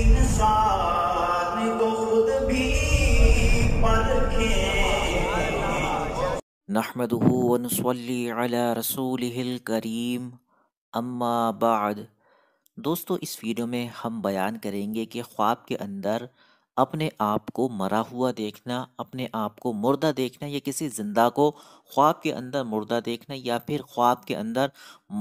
इंसान को खुद रसूल करीम अम्माबाद दोस्तों इस वीडियो में हम बयान करेंगे कि ख्वाब के अंदर अपने आप को मरा हुआ देखना अपने आप को मुर्दा देखना या किसी जिंदा को ख्वाब के अंदर मुर्दा देखना या फिर ख्वाब के अंदर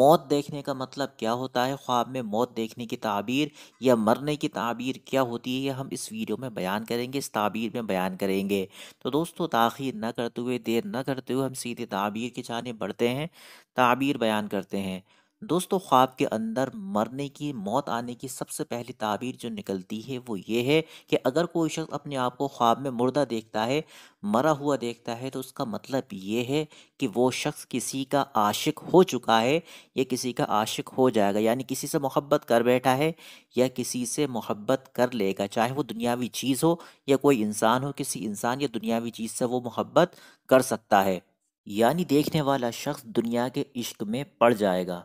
मौत देखने का मतलब क्या होता है ख्वाब में मौत देखने की ताबीर या मरने की ताबीर क्या होती है यह हम इस वीडियो में बयान करेंगे इस ताबीर में बयान करेंगे तो दोस्तों ताखिर ना करते हुए देर ना करते हुए हम सीधे ताबीर की जाने बढ़ते हैं ताबीर बयान करते हैं दोस्तों ख्वाब के अंदर मरने की मौत आने की सबसे पहली ताबीर जो निकलती है वो ये है कि अगर कोई शख्स अपने आप को ख्वाब में मुर्दा देखता है मरा हुआ देखता है तो उसका मतलब ये है कि वो शख्स किसी का आशिक हो चुका है या किसी का आशिक हो जाएगा यानी किसी से मोहब्बत कर बैठा है या किसी से मोहब्बत कर लेगा चाहे वो दुनियावी चीज़ हो या कोई इंसान हो किसी इंसान या दुनियावी चीज़ से वो मोहब्बत कर सकता है यानी देखने वाला शख्स दुनिया के इश्क में पड़ जाएगा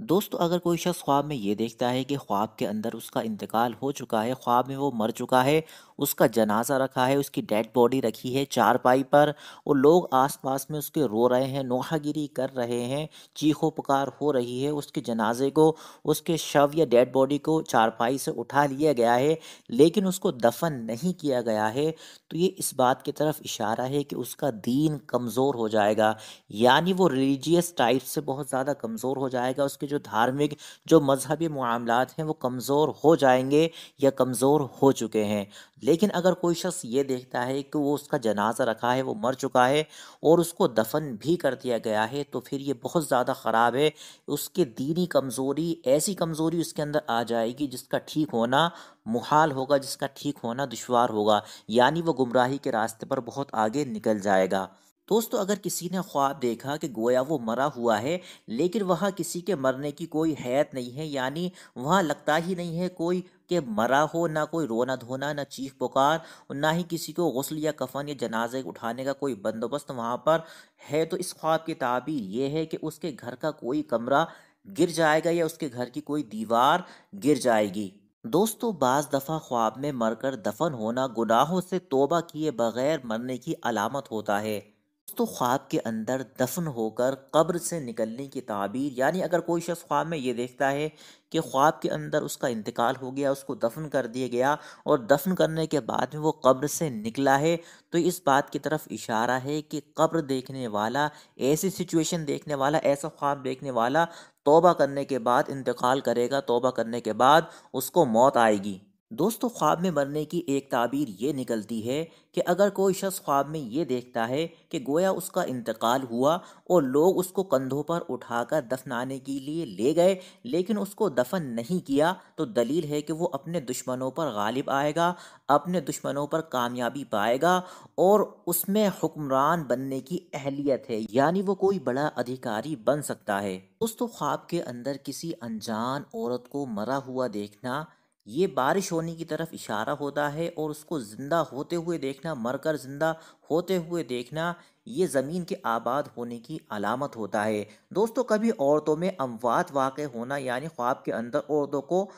दोस्तों अगर कोई शख्स ख्वाब में ये देखता है कि ख्वाब के अंदर उसका इंतकाल हो चुका है ख्वाब में वो मर चुका है उसका जनाजा रखा है उसकी डेड बॉडी रखी है चारपाई पर और लोग आसपास में उसके रो रहे हैं नोहागिरी कर रहे हैं चीखो पुकार हो रही है उसके जनाजे को उसके शव या डेड बॉडी को चारपाई से उठा लिया गया है लेकिन उसको दफन नहीं किया गया है तो ये इस बात की तरफ इशारा है कि उसका दीन कमज़ोर हो जाएगा यानी वो रिलीजियस टाइप से बहुत ज़्यादा कमज़ोर हो जाएगा उसके जो धार्मिक जो मजहबी मामला हैं वो कमज़ोर हो जाएंगे या कमज़ोर हो चुके हैं लेकिन अगर कोई शख्स ये देखता है कि वो उसका जनाजा रखा है वो मर चुका है और उसको दफन भी कर दिया गया है तो फिर ये बहुत ज़्यादा ख़राब है उसके दीनी कमज़ोरी ऐसी कमज़ोरी उसके अंदर आ जाएगी जिसका ठीक होना मुहाल होगा जिसका ठीक होना दुशवार होगा यानी वह गुमराही के रास्ते पर बहुत आगे निकल जाएगा दोस्तों अगर किसी ने ख्वाब देखा कि गोया वो मरा हुआ है लेकिन वहाँ किसी के मरने की कोई हैत नहीं है यानी वहाँ लगता ही नहीं है कोई के मरा हो ना कोई रोना धोना ना चीख पुकार ना ही किसी को गसल या कफन या जनाजे उठाने का कोई बंदोबस्त वहाँ पर है तो इस ख्वाब की ताबीर यह है कि उसके घर का कोई कमरा गिर जाएगा या उसके घर की कोई दीवार गिर जाएगी दोस्तों बाज़ दफ़ा ख्वाब में मरकर दफन होना गुनाहों से तोबा किए बगैर मरने की अलामत होता है तो ख्वाब के अंदर दफन होकर कब्र से निकलने की ताबीर यानी अगर कोई शख्स ख्वाब में ये देखता है कि ख्वाब के अंदर उसका इंतकाल हो गया उसको दफन कर दिया गया और दफन करने के बाद में वो कब्र से निकला है तो इस बात की तरफ इशारा है कि कब्र देखने वाला ऐसी सिचुएशन देखने वाला ऐसा ख्वाब देखने वाला तोबा करने के बाद इंतकाल करेगा तोबा करने के बाद उसको मौत आएगी दोस्तों ख्वाब में मरने की एक ताबीर ये निकलती है कि अगर कोई शख्स ख्वाब में ये देखता है कि गोया उसका इंतकाल हुआ और लोग उसको कंधों पर उठाकर दफनाने के लिए ले गए लेकिन उसको दफन नहीं किया तो दलील है कि वो अपने दुश्मनों पर गालिब आएगा अपने दुश्मनों पर कामयाबी पाएगा और उसमें हुक्मरान बनने की अहलियत है यानी वो कोई बड़ा अधिकारी बन सकता है दोस्तों ख्वाब के अंदर किसी अनजान औरत को मरा हुआ देखना ये बारिश होने की तरफ इशारा होता है और उसको ज़िंदा होते हुए देखना मरकर ज़िंदा होते हुए देखना ये ज़मीन के आबाद होने की अलामत होता है दोस्तों कभी औरतों में अमवात वाक़ होना यानी ख्वाब के अंदर औरतों को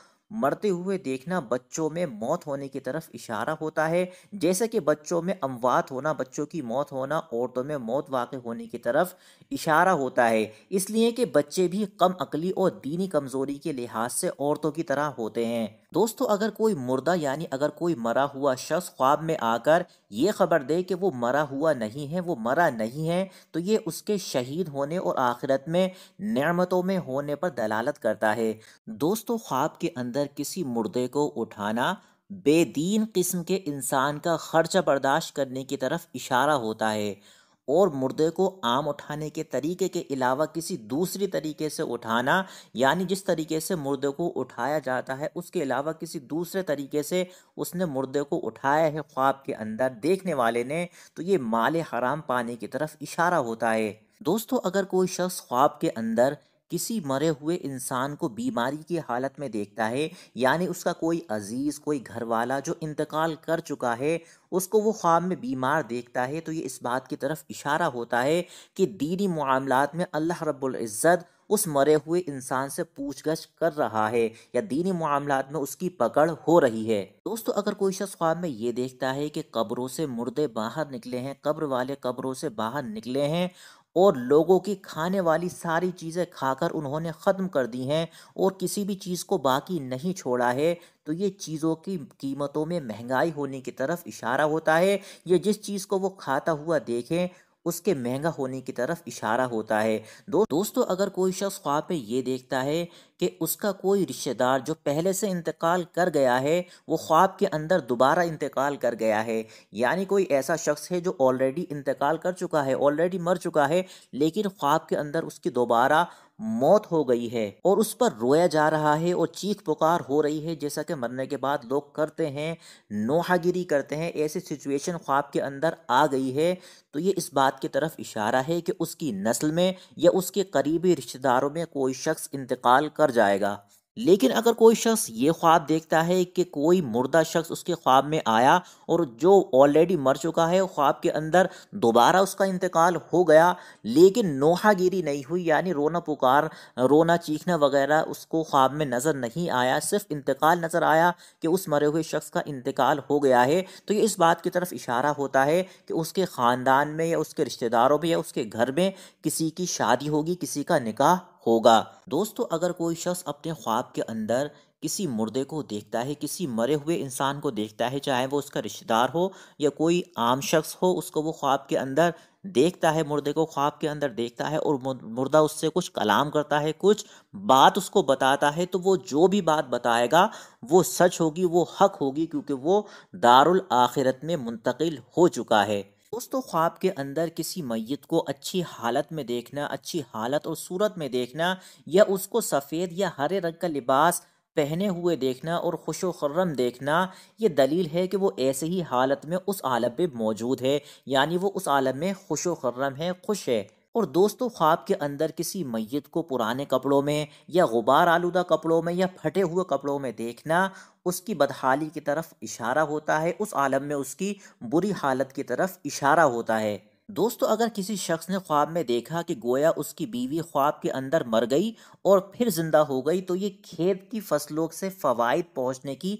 मरते हुए देखना बच्चों में मौत होने की तरफ इशारा होता है जैसे कि बच्चों में अमवात होना बच्चों की मौत होना औरतों में मौत वाक़ होने की तरफ इशारा होता है इसलिए कि बच्चे भी कम अकली और दीनी कमज़ोरी के लिहाज से औरतों की तरह होते हैं दोस्तों अगर कोई मुर्दा यानी अगर कोई मरा हुआ शख्स ख्वाब में आकर ये खबर दे कि वो मरा हुआ नहीं है वो मरा नहीं है तो ये उसके शहीद होने और आखिरत में नमतों में होने पर दलालत करता है दोस्तों ख्वाब के अंदर किसी मुर्दे को उठाना बेदीन किस्म के इंसान का खर्चा बर्दाश्त करने की तरफ इशारा होता है और मुर्दे को आम उठाने के तरीके के अलावा किसी दूसरी तरीके से उठाना यानी जिस तरीके से मुर्दे को उठाया जाता है उसके अलावा किसी दूसरे तरीके से उसने मुर्दे को उठाया है ख्वाब के अंदर देखने वाले ने तो ये माल हराम पाने की तरफ इशारा होता है दोस्तों अगर कोई शख्स ख्वाब के अंदर किसी मरे हुए इंसान को बीमारी की हालत में देखता है यानी उसका कोई अजीज़ कोई घर वाला जो इंतकाल कर चुका है उसको वो ख्वाब में बीमार देखता है तो ये इस बात की तरफ इशारा होता है कि दीनी मामलात में अल्लाह रब्ज़त उस मरे हुए इंसान से पूछ गछ कर रहा है या दीनी मामला में उसकी पकड़ हो रही है दोस्तों अगर कोई शख्स ख्वाब में ये देखता है कि कब्रों से मुर्दे बाहर निकले हैं कब्र वाले कब्रों से बाहर निकले हैं और लोगों की खाने वाली सारी चीज़ें खाकर उन्होंने ख़त्म कर दी हैं और किसी भी चीज़ को बाकी नहीं छोड़ा है तो ये चीज़ों की कीमतों में महंगाई होने की तरफ इशारा होता है ये जिस चीज़ को वो खाता हुआ देखें उसके महंगा होने की तरफ इशारा होता है दो दोस्तों अगर कोई शख्स ख्वाब में ये देखता है कि उसका कोई रिश्तेदार जो पहले से इंतकाल कर गया है वो ख्वाब के अंदर दोबारा इंतकाल कर गया है यानी कोई ऐसा शख्स है जो ऑलरेडी इंतकाल कर चुका है ऑलरेडी मर चुका है लेकिन ख्वाब के अंदर उसकी दोबारा मौत हो गई है और उस पर रोया जा रहा है और चीख पुकार हो रही है जैसा कि मरने के बाद लोग करते हैं नोहागिरी करते हैं ऐसी सिचुएशन ख्वाब के अंदर आ गई है तो ये इस बात की तरफ इशारा है कि उसकी नस्ल में या उसके करीबी रिश्तेदारों में कोई शख्स इंतकाल कर मर जाएगा लेकिन अगर कोई शख्स ये ख्वाब देखता है कि कोई मुर्दा शख्स उसके ख्वाब में आया और जो ऑलरेडी मर चुका है ख्वाब के अंदर दोबारा उसका इंतकाल हो गया लेकिन नोहागिरी नहीं हुई यानी रोना पुकार रोना चीखना वगैरह उसको ख्वाब में नज़र नहीं आया सिर्फ इंतकाल नज़र आया कि उस मरे हुए शख्स का इंतकाल हो गया है तो ये इस बात की तरफ इशारा होता है कि उसके ख़ानदान में या उसके रिश्तेदारों में या उसके घर में किसी की शादी होगी किसी का निकाह होगा दोस्तों अगर कोई शख्स अपने ख्वाब के अंदर किसी मुर्दे को देखता है किसी मरे हुए इंसान को देखता है चाहे वो उसका रिश्तेदार हो या कोई आम शख्स हो उसको वो ख्वाब के अंदर देखता है मुर्दे को ख्वाब के अंदर देखता है और मुर्दा उससे कुछ कलाम करता है कुछ बात उसको बताता है तो वो जो भी बात बताएगा वो सच होगी वो हक होगी क्योंकि वो दारुल आखिरत में मुंतकिल हो चुका है दोस्तों ख्वाब के अंदर किसी मैत को अच्छी हालत में देखना अच्छी हालत और सूरत में देखना या उसको सफ़ेद या हरे रंग का लिबास पहने हुए देखना और खुश वर्रम देखना ये दलील है कि वो ऐसे ही हालत में उस आलम में मौजूद है यानी वो उस आलम में खुश वर्रम है खुश है और दोस्तों ख्वाब के अंदर किसी मैत को पुराने कपड़ों में या गुबार आलूदा कपड़ों में या फटे हुए कपड़ों में देखना उसकी बदहाली की तरफ इशारा होता है उस आलम में उसकी बुरी हालत की तरफ इशारा होता है दोस्तों अगर किसी शख्स ने ख्वाब में देखा कि गोया उसकी बीवी ख्वाब के अंदर मर गई और फिर ज़िंदा हो गई तो ये खेत की फसलों से फ़वाद पहुँचने की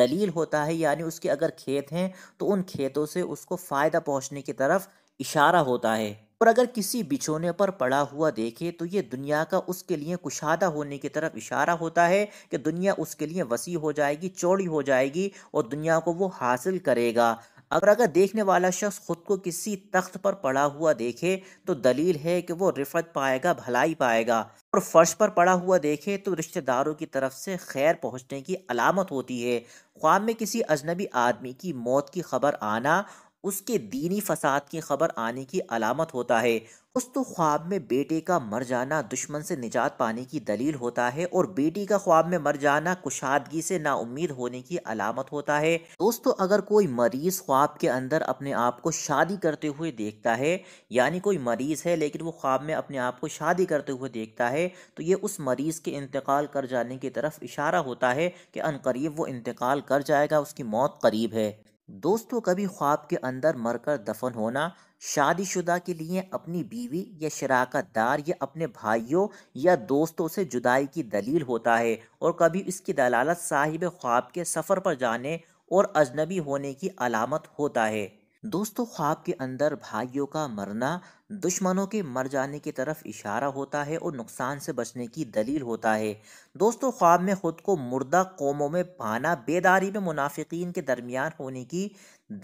दलील होता है यानी उसके अगर खेत हैं तो उन खेतों से उसको फ़ायदा पहुँचने की तरफ इशारा होता है और अगर किसी बिछोने पर पड़ा हुआ देखे तो ये दुनिया का उसके लिए कुशादा होने की तरफ इशारा होता है कि दुनिया उसके लिए वसी हो जाएगी चौड़ी हो जाएगी और दुनिया को वो हासिल करेगा अगर अगर देखने वाला शख्स ख़ुद को किसी तख्त पर पड़ा हुआ देखे तो दलील है कि वो रिफत पाएगा भलाई पाएगा और फर्श पर पड़ा हुआ देखे तो रिश्तेदारों की तरफ से खैर पहुँचने की अलामत होती है ख्वाब में किसी अजनबी आदमी की मौत की खबर आना उसके दीनी फसाद की खबर आने की अलामत होता है उस तो ख्वाब में बेटे का मर जाना दुश्मन से निजात पाने की दलील होता है और बेटी का ख्वाब में मर जाना कुशादगी से नाउमीद होने की अलामत होता है दोस्तों अगर कोई मरीज ख्वाब के अंदर अपने आप को शादी करते हुए देखता है यानी कोई मरीज है लेकिन वो ख्वाब में अपने आप को शादी करते हुए देखता है तो ये उस मरीज के इंतकाल कर जाने की तरफ इशारा होता है कि अनकरीब वो इंतकाल कर जाएगा उसकी मौत करीब है दोस्तों कभी ख्वाब के अंदर मरकर दफन होना शादीशुदा के लिए अपनी बीवी या शराकत दार या अपने भाइयों या दोस्तों से जुदाई की दलील होता है और कभी इसकी दलालत साहिब ख्वाब के सफ़र पर जाने और अजनबी होने की अलामत होता है दोस्तों ख्वाब के अंदर भाइयों का मरना दुश्मनों के मर जाने की तरफ इशारा होता है और नुकसान से बचने की दलील होता है दोस्तों ख्वाब में ख़ुद को मुर्दा कौमों में पाना बेदारी में मुनाफिकीन के दरमियान होने की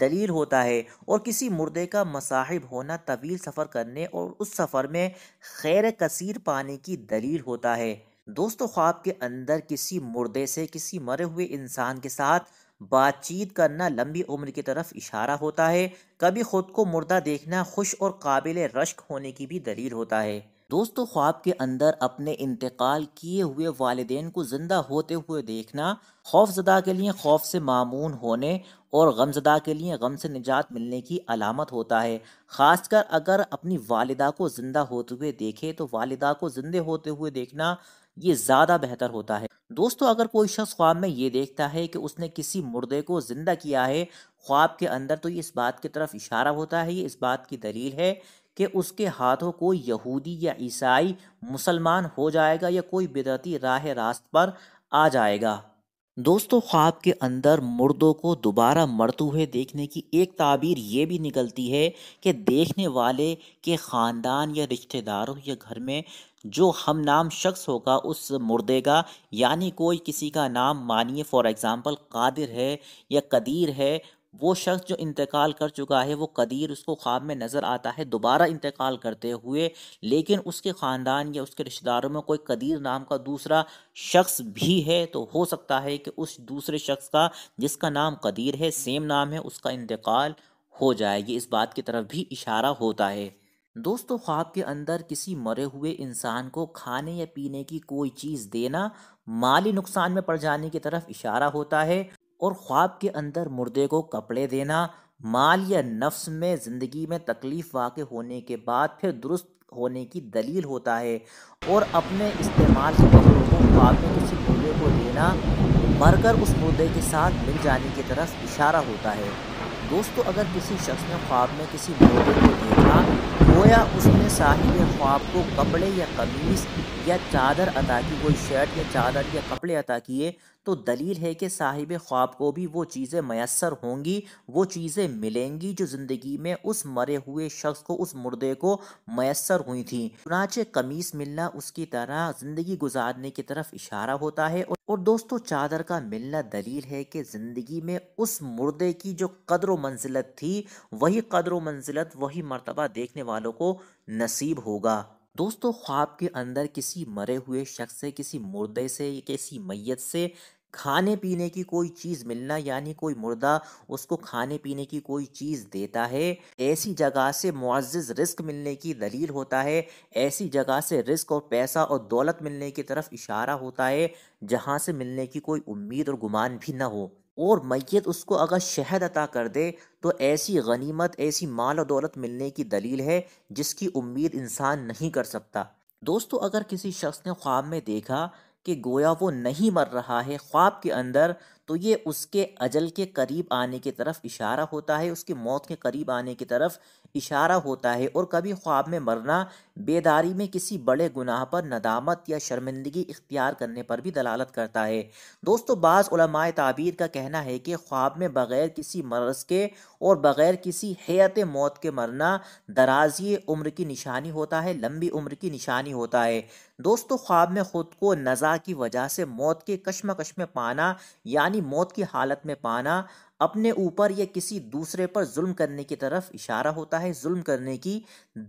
दलील होता है और किसी मुर्दे का मसाहिब होना तवील सफ़र करने और उस सफ़र में खैर कसीर पाने की दलील होता है दोस्तों ख्वाब के अंदर किसी मुर्दे से किसी मरे हुए इंसान के साथ बातचीत करना लंबी उम्र की तरफ इशारा होता है कभी खुद को मुर्दा देखना खुश और काबिल रश्क होने की भी दलील होता है दोस्तों ख्वाब के अंदर अपने इंतकाल किए हुए वालदेन को ज़िंदा होते हुए देखना खौफजदा के लिए खौफ से मामून होने और गमजदा के लिए गम से निजात मिलने की अलामत होता है ख़ासकर अगर अपनी वालदा को ज़िंदा होते हुए देखे तो वालदा को ज़िंदे होते हुए देखना ये ज़्यादा बेहतर होता है दोस्तों अगर कोई शख्स ख्वाब में ये देखता है कि उसने किसी मुर्दे को ज़िंदा किया है ख्वाब के अंदर तो ये इस बात की तरफ इशारा होता है ये इस बात की दलील है कि उसके हाथों को यहूदी या ईसाई मुसलमान हो जाएगा या कोई बिदती राह रास्त पर आ जाएगा दोस्तों ख्वाब के अंदर मुर्दों को दोबारा मरते हुए देखने की एक ताबीर ये भी निकलती है कि देखने वाले के ख़ानदान या रिश्तेदारों या घर में जो हम नाम शख्स होगा उस मुर्दे का यानी कोई किसी का नाम मानिए फॉर एग्ज़ाम्पल कादिर है या कदीर है वो शख्स जो इंतकाल कर चुका है वो कदीर उसको ख्वाब में नज़र आता है दोबारा इंतकाल करते हुए लेकिन उसके ख़ानदान या उसके रिश्तेदारों में कोई कदीर नाम का दूसरा शख्स भी है तो हो सकता है कि उस दूसरे शख्स का जिसका नाम कदीर है सेम नाम है उसका इंतकाल हो जाए ये इस बात की तरफ भी इशारा होता है दोस्तों ख्वाब के अंदर किसी मरे हुए इंसान को खाने या पीने की कोई चीज़ देना माली नुकसान में पड़ जाने की तरफ इशारा होता है और ख्वाब के अंदर मुर्दे को कपड़े देना माल या नफ्स में ज़िंदगी में तकलीफ़ वाक़ होने के बाद फिर दुरुस्त होने की दलील होता है और अपने इस्तेमाल के कपड़ों को ख्वाब में किसी मुर्दे को देना मरकर उस मुर्दे के साथ मिल जाने की तरफ इशारा होता है दोस्तों अगर किसी शख्स ने ख्वाब में किसी मुर्दे को देखा या उसने साहिब ख्वाब को कपड़े या कमीज या चादर अता की कोई शर्ट या चादर या कपड़े अता किए तो दलील है कि साहिब ख्वाब को भी वो चीज़ें मैसर होंगी वो चीज़ें मिलेंगी जो ज़िंदगी में उस मरे हुए शख्स को उस मुर्दे को मैसर हुई थी चुनाचे कमीज मिलना उसकी तरह ज़िंदगी गुजारने की तरफ इशारा होता है और दोस्तों चादर का मिलना दलील है कि ज़िंदगी में उस मुर्दे की जो कदर व मंजिलत थी वही कदर व मंजिलत वही मरतबा देखने वालों को नसीब होगा दोस्तों ख्वाब के अंदर किसी मरे हुए शख्स से किसी मुर्दे से किसी मैयत से खाने पीने की कोई चीज़ मिलना यानी कोई मुर्दा उसको खाने पीने की कोई चीज़ देता है ऐसी जगह से मुआज़ रिस्क मिलने की दलील होता है ऐसी जगह से रिस्क और पैसा और दौलत मिलने की तरफ इशारा होता है जहाँ से मिलने की कोई उम्मीद और गुमान भी ना हो और मैत उसको अगर शहद अता कर दे तो ऐसी गनीमत ऐसी माल और दौलत मिलने की दलील है जिसकी उम्मीद इंसान नहीं कर सकता दोस्तों अगर किसी शख्स ने ख्वाब में देखा कि गोया वो नहीं मर रहा है ख्वाब के अंदर तो ये उसके अजल के करीब आने की तरफ इशारा होता है उसकी मौत के करीब आने की तरफ इशारा होता है और कभी ख्वाब में मरना बेदारी में किसी बड़े गुनाह पर नदामत या शर्मिंदगी इख्तियार करने पर भी दलालत करता है दोस्तों बाज़ ताबीर का कहना है कि ख्वाब में बग़ैर किसी मरस के और बग़ैर किसी हैत मौत के मरना दराजी उम्र की निशानी होता है लंबी उम्र की निशानी होता है दोस्तों ख्वाब में ख़ुद को नज़ा की वजह से मौत के कश्मकश में पाना यानी यानी मौत की हालत में पाना अपने ऊपर या किसी दूसरे पर जुल्म करने की तरफ इशारा होता है जुल्म करने की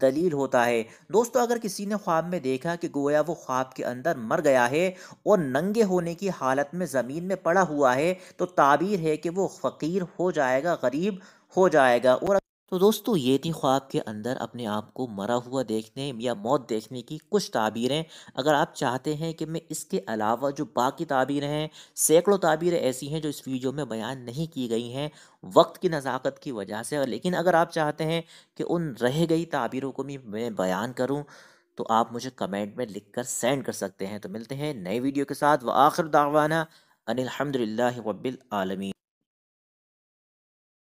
दलील होता है दोस्तों अगर किसी ने ख्वाब में देखा कि गोया वो ख्वाब के अंदर मर गया है और नंगे होने की हालत में ज़मीन में पड़ा हुआ है तो ताबीर है कि वो फ़कीर हो जाएगा गरीब हो जाएगा और तो दोस्तों ये थी ख्वाब के अंदर अपने आप को मरा हुआ देखने या मौत देखने की कुछ ताबीरें अगर आप चाहते हैं कि मैं इसके अलावा जो बाकी ताबीरें हैं सैकड़ों ताबीरें ऐसी हैं जो इस वीडियो में बयान नहीं की गई हैं वक्त की नज़ाकत की वजह से लेकिन अगर आप चाहते हैं कि उन रह गई ताबीरों को भी मैं बयान करूँ तो आप मुझे कमेंट में लिख कर सेंड कर सकते हैं तो मिलते हैं नए वीडियो के साथ व आखिर दावाना अनिलहमदिल्ला वबिलमी